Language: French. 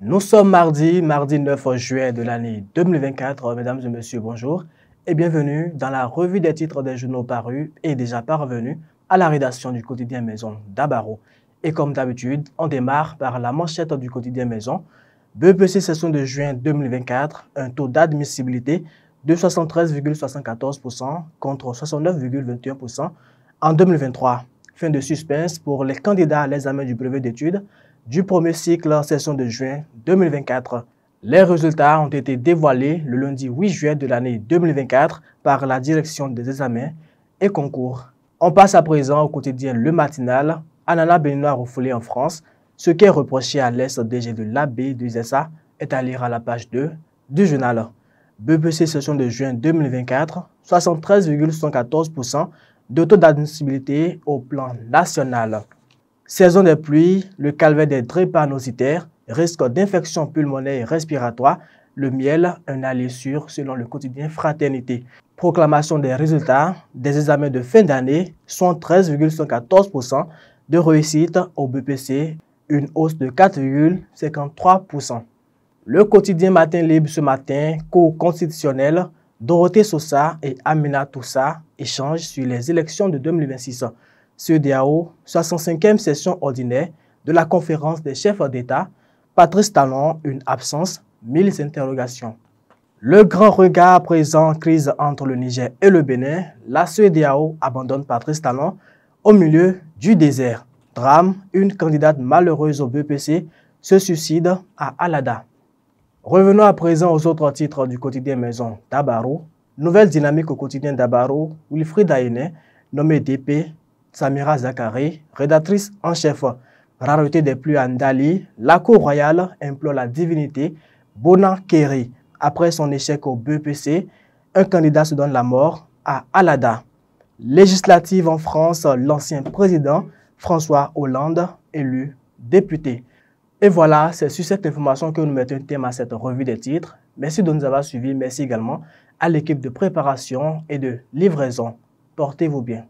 Nous sommes mardi, mardi 9 juillet de l'année 2024. Mesdames et messieurs, bonjour et bienvenue dans la revue des titres des journaux parus et déjà parvenus à la rédaction du quotidien Maison d'Abaro. Et comme d'habitude, on démarre par la manchette du quotidien Maison. BPC e session de juin 2024, un taux d'admissibilité de 73,74% contre 69,21% en 2023. Fin de suspense pour les candidats à l'examen du brevet d'études du premier cycle session de juin 2024. Les résultats ont été dévoilés le lundi 8 juillet de l'année 2024 par la direction des examens et concours. On passe à présent au quotidien Le Matinal, Anana Benoît refoulé en France. Ce qui est reproché à l'est DG de l'AB de SA est à lire à la page 2 du journal. BPC session de juin 2024, 73,114% de taux d'admissibilité au plan national. Saison des pluies, le calvaire des drépanocytaires, risque d'infection pulmonaire et respiratoire, le miel, un aller sûr selon le quotidien Fraternité. Proclamation des résultats des examens de fin d'année, sont de réussite au BPC, une hausse de 4,53%. Le quotidien Matin Libre ce matin, cours constitutionnel, Dorothée Sosa et Amina Toussa échangent sur les élections de 2026. CEDAO, 65e session ordinaire de la conférence des chefs d'État, Patrice Talon, une absence, mille interrogations. Le grand regard présent, crise entre le Niger et le Bénin, la CEDAO abandonne Patrice Talon au milieu du désert. Drame, une candidate malheureuse au BPC se suicide à Alada. Revenons à présent aux autres titres du quotidien maison Dabaro. Nouvelle dynamique au quotidien Dabaro, Wilfried Daine, nommé DP, Samira Zakari, rédactrice en chef. Rareté des pluies en Dali, la Cour royale implore la divinité Bonan Kerry. Après son échec au BPC, un candidat se donne la mort à Alada. Législative en France, l'ancien président François Hollande, élu député. Et voilà, c'est sur cette information que nous mettons un thème à cette revue des titres. Merci de nous avoir suivis. Merci également à l'équipe de préparation et de livraison. Portez-vous bien.